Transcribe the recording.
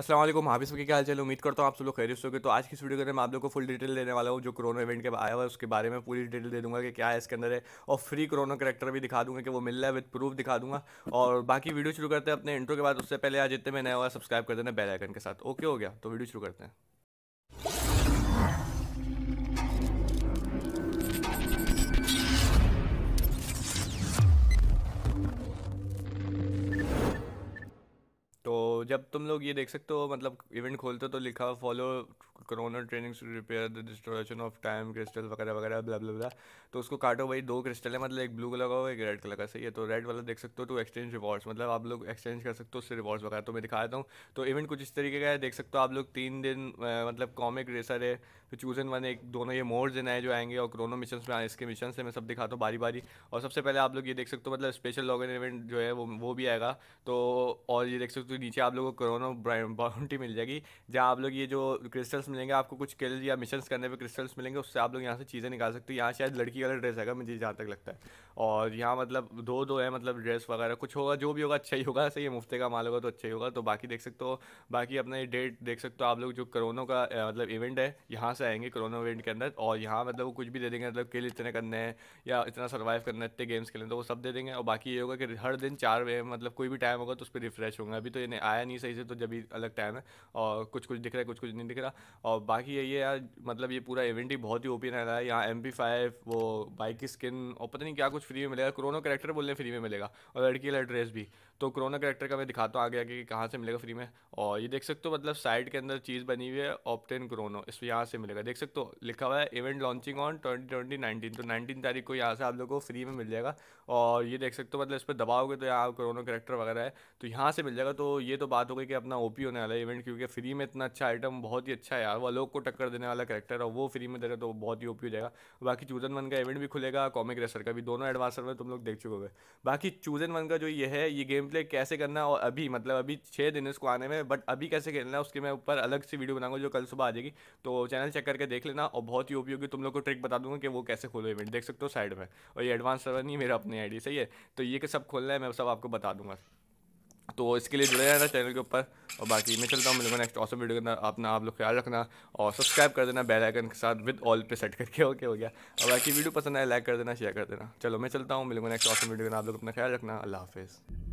असलम हाफिस के क्या हाल चल उम्मीद करता हूँ आप सब लोग खैरिस्त होगी तो आज की वीडियो के अंदर मैं आप लोग को फुल डिटेल देने वाला हूँ जो कोरोना इवेंट के आया हुआ है उसके बारे में पूरी डिटेल दे दूंगा कि क्या है इसके अंदर है और फ्री कोरोना करेक्टर भी दिखा दूंगा कि वो मिल रहा है विद प्रूफ दिखा दूंगा और बाकी वीडियो शुरू करते हैं अपने इंटरव्यू के बाद उससे पहले आज जितने में नया हुआ सब्सक्राइब कर देना बेलाइकन के साथ ओके हो गया तो वीडियो शुरू करते हैं जब तुम लोग ये देख सकते हो मतलब इवेंट खोलते हो तो लिखा फॉलो करोना training to repair the distortion of time crystal वगैरह वगैरह ब्ला ब्ला ब्ला तो उसको काटो भाई दो क्रिस्टल है मतलब एक ब्लू कलर का हो एक रेड कलर का सही है तो रेड वाला देख सकते हो तो एक्सचेंज रिवॉर्ड्स मतलब आप लोग एक्सचेंज कर सकते हो उससे रिवॉर्ड्स वगैरह तो मैं दिखा देता हूँ तो इवेंट कुछ इस तरीके का है देख सकते हो आप लोग तीन दिन मतलब कॉमिक रेसर है फिर चूजन वन एक दोनों ये मोड दिन आए जो आएंगे और क्रोनो मिशन में इसके मिशन से मैं सब दिखाता हूँ बारी बारी और सबसे पहले आप लोग ये देख सकते हो मतलब स्पेशल लॉग इन इवेंट जो है वो वो भी आएगा तो और ये देख सकते हो नीचे आप लोग को क्रोनो बाउंटी मिल जाएगी जहाँ आप लोग ये जो क्रिस्टल्स मिलेंगे आपको कुछ किल या मिशन करने पे क्रिस्टल्स मिलेंगे उससे आप लोग यहाँ से चीज़ें निकाल सकते हो यहाँ शायद लड़की वाला ड्रेस है मुझे जहाँ तक लगता है और यहाँ मतलब दो दो है मतलब ड्रेस वगैरह कुछ होगा जो भी होगा अच्छा ही होगा सही मुफ्ते का माल होगा तो अच्छा ही होगा तो बाकी देख सकते हो बाकी अपना ये डेट देख सकते हो आप लोग जो करोनो का मतलब इवेंट है यहाँ से आएंगे करोनो इवेंट के अंदर और यहाँ मतलब वो कुछ भी दे देंगे मतलब किल इतने करने हैं या इतना सर्वाइव करना है इतने गेम्स खेलने तो वो सब दे देंगे और बाकी ये होगा कि हर दिन चार बजे मतलब कोई भी टाइम होगा तो उस पर रिफ्रेश होंगे अभी तो ये आया नहीं सही से तो जब भी अलग टाइम है और कुछ कुछ दिख रहा है कुछ कुछ नहीं दिख रहा और बाकी यही है यार मतलब ये पूरा इवेंट ही बहुत ही ओपी रहता है यहाँ एम पी फाइव वो बाइक की स्किन और पता नहीं क्या कुछ फ्री में मिलेगा क्रोनो करेक्टर बोलने फ्री में मिलेगा और लड़की वाला ड्रेस भी तो क्रोनो करेक्टर का मैं दिखाता हूँ आगे आगे कि कहाँ से मिलेगा फ्री में और ये देख सकते हो मतलब साइड के अंदर चीज़ बनी हुई है ऑप्टेन क्रोनो इस यहाँ से मिलेगा देख सकते हो लिखा हुआ है event launching on twenty twenty nineteen तो नाइनटीन तारीख को यहाँ से आप लोग को फ्री में मिल जाएगा और ये देख सकते हो मतलब इस पर दबाओगे तो यहाँ क्रोनो करेक्टर वगैरह है तो यहाँ से मिल जाएगा तो ये तो बात हो गई कि अपना ओपी होने वाला है इवेंट क्योंकि फ्री में इतना अच्छा आइटम बहुत ही अच्छा है यार वो लोग को टक्कर देने वाला करेक्टर है वो फ्री में दे रहे तो बहुत ही ओपी हो जाएगा बाकी चूजन वन का इवेंट भी खुलेगा कॉमिक रेसर का भी दोनों एडवांस में तुम लोग देख चुके हो बाकी चूजन वन का जो ये है ये गेम प्ले कैसे करना और अभी मतलब अभी छः दिन इसको आने में बट अभी कैसे खेलना है उसके मैं ऊपर अलग से वीडियो बनाऊंगा जो कल सुबह आ जाएगी तो चैनल चेक करके देख लेना और बहुत ही ओपी होगी तुम लोग को ट्रिक बता दूंगा कि वो कैसे खोलो इवेंट देख सकते हो साइड में और ये एडवांस सर्वर नहीं मेरा अपनी आईडी सही है तो ये सब खोलना है मैं सब आपको बता दूंगा तो इसके लिए जुड़े रहना चैनल के ऊपर और बाकी मैं चलता हूँ मिलकर नेक्स्ट ऑसम वीडियो के अंदर अपना आप लोग ख्याल रखना और सब्सक्राइब कर देना बेल आइकन के साथ विद ऑल पे सेट करके ओके हो गया और बाकी वीडियो पसंद आए लाइक कर देना शेयर कर देना चलो मैं चलता हूँ मिलकर नेक्स्ट ऑसम वीडियो के अंदर आप लोग अपना ख्याल रखना अल्लाह हाफिज़